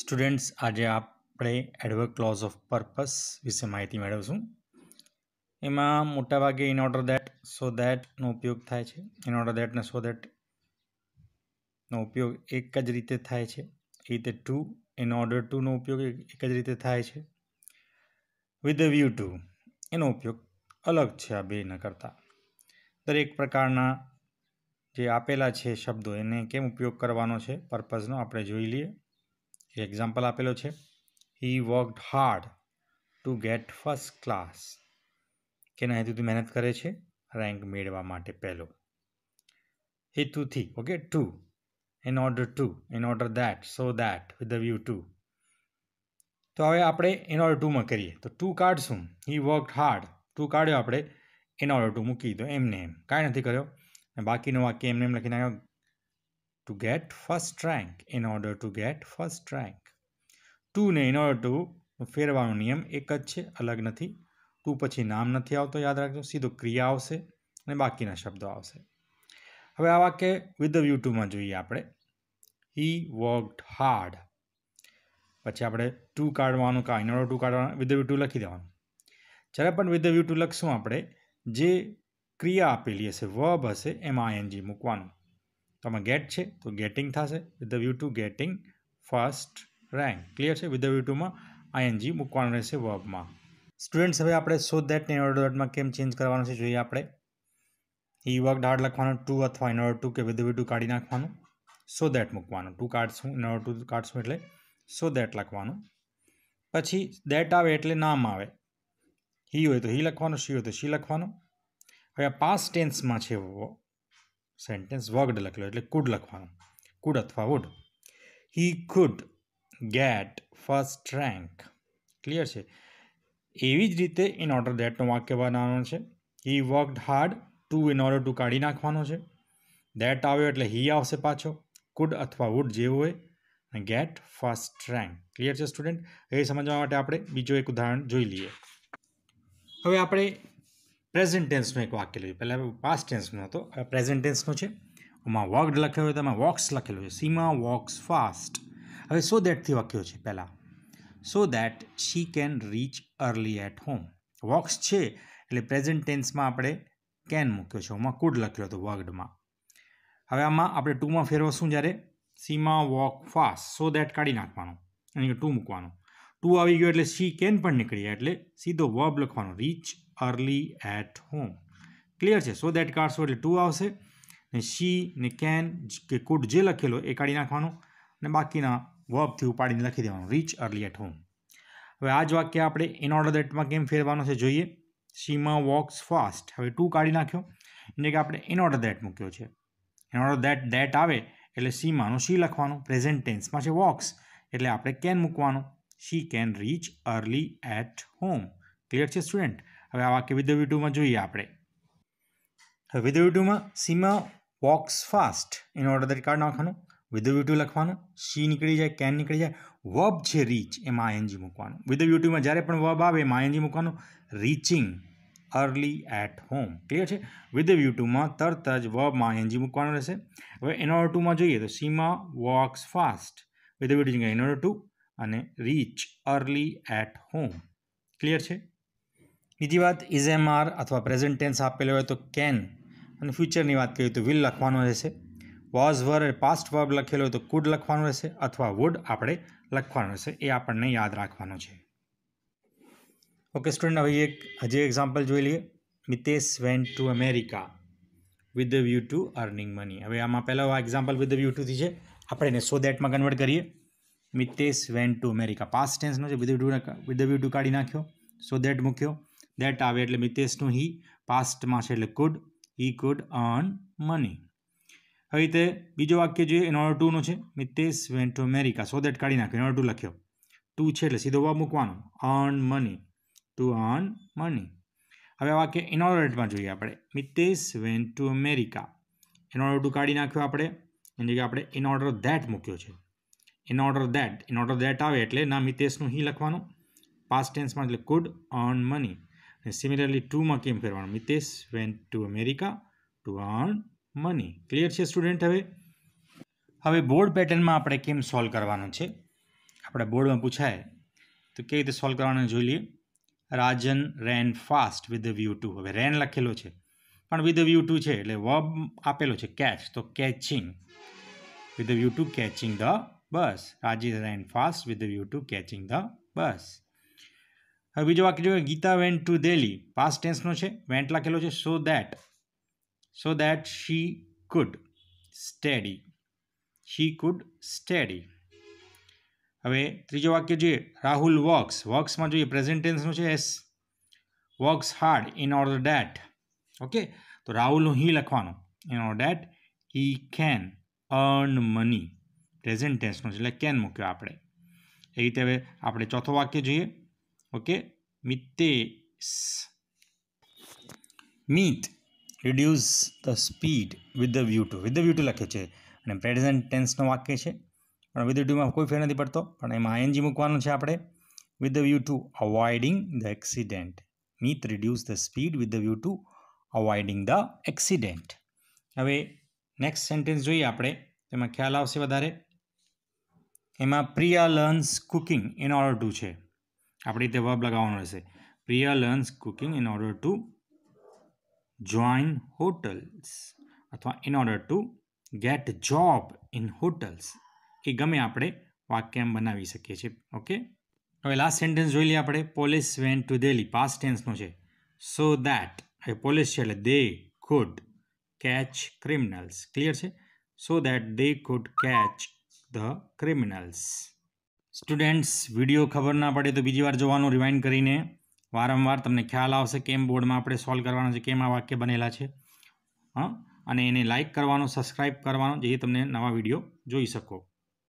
students આજે આપણે એડવર્ક close of purpose વિશે માહિતી મેળવશું એમાં મોટાભાગે ઇન ઓર્ડર દેટ સો દેટનો ઉપયોગ થાય છે ઇન ઓર્ડર દેટ ને સો દેટનો ઉપયોગ એક જ રીતે થાય છે એ રીતે ટુ ઇન ઓર્ડર ટુનો ઉપયોગ એક જ રીતે થાય છે વિથ ધ વ્યૂ ટુ એનો ઉપયોગ અલગ છે આ બેના કરતાં દરેક પ્રકારના જે આપેલા છે શબ્દો એને કેમ ઉપયોગ કરવાનો છે પર્પઝનો આપણે જોઈ લઈએ એક્ઝામ્પલ આપેલો છે he worked hard to get first class કેના ના હેતુથી મહેનત કરે છે રેન્ક મેળવવા માટે પહેલો હેતુથી okay to in order to in order that so that with the view to તો હવે આપણે ઇન ઓર્ડર ટુમાં કરીએ તો ટુ કાઢશું શું હી વર્ક હાર્ડ ટુ કાઢ્યો આપણે ઇન ઓર્ડર ટુ મૂકી દીધો એમને એમ કાંઈ નથી કર્યો બાકીનો વાક્ય એમને એમ લખી નાખ્યો to get first rank in order to get first rank to ને in order to ફેરવાનો નિયમ એક જ છે અલગ નથી ટુ પછી નામ નથી આવતો યાદ રાખજો સીધો ક્રિયા આવશે અને બાકીના શબ્દો આવશે હવે આ વાક્ય વિથ ધ વ્યૂ ટુમાં જોઈએ આપણે હી વર્કડ હાર્ડ પછી આપણે ટુ કાઢવાનું કાં ઇનોડો ટુ કાઢવાનું વિથ વ્યૂ ટુ લખી દેવાનું જ્યારે પણ વિથ વ્યૂ ટુ લખશું આપણે જે ક્રિયા આપેલી હશે વર્બ હશે એમાં આઈએનજી મૂકવાનું તો આમાં ગેટ છે તો ગેટિંગ થશે with the view to getting first rank clear છે વિથ ધ વ્યૂ ટુમાં આઈએનજી મૂકવાનું રહેશે વર્બમાં સ્ટુડન્ટ્સ હવે આપણે સો દેટને ને ઓર્ડર ડોટમાં કેમ ચેન્જ કરવાનું છે જોઈએ આપણે હી વર્ક ડાર્ટ લખવાનું ટુ અથવા ઇન ટુ કે વિથ ધ વ્યૂ ટુ કાઢી નાખવાનું સો દેટ મૂકવાનું ટુ કાઢશું ઇન ટુ કાઢશું એટલે સો દેટ લખવાનું પછી દેટ આવે એટલે નામ આવે હી હોય તો હી લખવાનું શી હોય તો શી લખવાનું હવે આ પાસ્ટ ટેન્સમાં છે સેન્ટેન્સ વર્ગડ લખેલો એટલે કુડ લખવાનું કુડ અથવા would he could get first rank clear છે એવી જ રીતે ઇન ઓર્ડર દેટનું વાક્ય બનાવવાનો છે he worked hard to in order to કાઢી નાખવાનો છે દેટ આવ્યો એટલે હી આવશે પાછો કુડ અથવા વુડ જેવું હોય અને ગેટ ફર્સ્ટ રેન્ક ક્લિયર છે સ્ટુડન્ટ એ સમજવા માટે આપણે બીજો એક ઉદાહરણ જોઈ લઈએ હવે આપણે પ્રેઝન્ટ ટેન્સનું એક વાક્ય લઈએ પહેલાં પાસ્ટ ટેન્સનો હતો હવે પ્રેઝન્ટ ટેન્સનો છે એમાં વોકડ લખ્યો હોય તો એમાં વોક્સ લખેલું છે સીમા વોક્સ ફાસ્ટ હવે સો દેટથી વાક્યો છે પહેલાં so that she can reach early at home walks છે એટલે પ્રેઝન્ટ ટેન્સમાં આપણે કેન મૂક્યો છે એમાં કુડ લખ્યો હતો વર્ગડમાં હવે આમાં આપણે ટુમાં ફેરવશું જ્યારે Seema walk fast so that કાઢી નાખવાનું એની ટુ મૂકવાનું ટુ આવી ગયો એટલે શી કેન પણ નીકળી જાય એટલે સીધો વર્બ લખવાનો reach early at home clear છે સો દેટ કાઢશો એટલે ટુ આવશે ને શી ને કેન કે કુડ જે લખેલો એ કાઢી નાખવાનો અને બાકીના વર્બથી ઉપાડીને લખી દેવાનું રીચ અર્લી એટ હોમ હવે આ જ વાક્ય આપણે ઇન ઓર્ડર દેટમાં કેમ ફેરવાનો છે જોઈએ શીમાં વોક્સ ફાસ્ટ હવે ટુ કાઢી નાખ્યો એટલે કે આપણે ઇન ઓર્ડર દેટ મૂક્યો છે ઇન ઓર્ડર દેટ દેટ આવે એટલે સીમાનું શી લખવાનું પ્રેઝન્ટ ટેન્સમાં છે વોક્સ એટલે આપણે કેન મૂકવાનું she can reach early at home clear છે સ્ટુડન્ટ હવે આ વાક્ય વિધવ ટુમાં જોઈએ આપણે હવે વિધવ ટુમાં સીમા વોક્સ ફાસ્ટ એનો ઓર્ડર તરીકે કાર્ડ નાખવાનો વિધવ ટુ લખવાનું શી નીકળી જાય કેન નીકળી જાય વબ છે રીચ એમાં આઈએનજી મૂકવાનું વિધવ ટુમાં જ્યારે પણ વબ આવે એમાં આઈએનજી મૂકવાનું reaching early at home clear છે વિધવ ટુમાં તરત જ વબમાં આઈએનજી મૂકવાનું રહેશે હવે એનો ટુમાં જોઈએ તો Seema walks fast with view to એનો ટુ અને reach early at home clear છે બીજી વાત ઇઝ એમ આર અથવા પ્રેઝન્ટ ટેન્સ આપેલો હોય તો કેન અને ફ્યુચરની વાત કરીએ તો વિલ લખવાનું રહેશે વોઝ વર પાસ્ટ વર્બ લખેલો હોય તો કુડ લખવાનું રહેશે અથવા વુડ આપણે લખવાનું રહેશે એ આપણને યાદ રાખવાનું છે ઓકે સ્ટુડન્ટ હવે એક હજી એક્ઝામ્પલ જોઈ લઈએ Mitesh went to America with the view to earning money હવે આમાં પહેલાં એક્ઝામ્પલ વિથ ધ વ્યૂ ટુથી છે આપણે એને સો દેટમાં કન્વર્ટ કરીએ Mitesh went to America past ટેન્સનો છે વિથ ડબલ્યુ ટુ કાઢી નાખ્યો સો દેટ મૂક્યો દેટ આવે એટલે મિતેશનું હી પાસ્ટમાં છે એટલે could he could earn money હવે તે બીજો વાક્ય જોઈએ એનો ઓર્ડર ટુનો છે Mitesh went to America so that કાઢી નાખ્યો એનો ટુ લખ્યો ટુ છે એટલે સીધો વા મૂકવાનો earn money to earn money હવે વાક્ય ઇન ઇનોરેટમાં જોઈએ આપણે મિતેશ વેન ટુ અમેરિકા એનો ઓર્ડર ટુ કાઢી નાખ્યો આપણે એની જગ્યાએ આપણે ઇન ઓર્ડર ધેટ મૂક્યો છે in order that in order that આવે એટલે નામ હિતેશનું હી લખવાનું પાસ્ટ ટેન્સમાં એટલે કુડ અર્ન મની અને સિમિલરલી ટુમાં કેમ ફેરવાનું Mitesh went to America to earn money clear છે સ્ટુડન્ટ હવે હવે બોર્ડ પેટર્નમાં આપણે કેમ સોલ્વ કરવાનું છે આપણે બોર્ડમાં પૂછાય તો કેવી રીતે સોલ્વ કરવાનું જોઈ લઈએ Rajan ran fast with the view to હવે રેન લખેલો છે પણ વિથ ધ વ્યૂ ટુ છે એટલે વબ આપેલો છે કેચ તો catching with the view to catching the bus Rajiv ran fast with view to catching the bus હવે બીજો વાક્ય જોઈએ Gita went to Delhi past ટેન્સનો છે વેન્ટ લખેલો છે so that so that she could study she could study હવે ત્રીજો વાક્ય જોઈએ રાહુલ વોક્સ વોક્સમાં જોઈએ પ્રેઝન્ટ ટેન્સનું છે S walks hard in order that okay તો રાહુલનું હી લખવાનું in order that he can earn money present ટેન્સનો છે એટલે કેન મૂક્યો આપણે એ રીતે હવે આપણે ચોથો વાક્ય જોઈએ okay Mitesh Meet reduce the speed with the view to with the view to લખ્યું છે અને પ્રેઝન્ટ ટેન્સનો વાક્ય છે પણ વિથ ટુમાં કોઈ ફેર નથી પડતો પણ એમાં આઈએનજી મૂકવાનું છે આપણે with the view to avoiding the accident Meet reduce the speed with the view to avoiding the accident હવે નેક્સ્ટ સેન્ટેન્સ જોઈએ આપણે તેમાં ખ્યાલ આવશે વધારે એમાં Priya learns cooking in order to છે આપણે તે વર્બ લગાવવાનો રહેશે Priya learns cooking in order to join hotels અથવા in order to get job in hotels એ ગમે આપણે વાક્ય બનાવી શકીએ છીએ ઓકે હવે લાસ્ટ સેન્ટેન્સ જોઈ લઈએ આપણે police went to Delhi past ટેન્સનું છે સો દેટ હવે પોલીસ છે એટલે they could catch criminals clear છે so that they could catch the criminals students video ખબર ના પડે તો બીજી વાર જોવાનું રિમાઇન્ડ કરીને વારંવાર તમને ખ્યાલ આવશે કેમ બોર્ડમાં આપણે સોલ્વ કરવાનું છે કેમ આ વાક્ય બનેલા છે હા અને એને લાઇક કરવાનો સબસ્ક્રાઈબ કરવાનો જેથી તમને નવા વિડીયો જોઈ શકો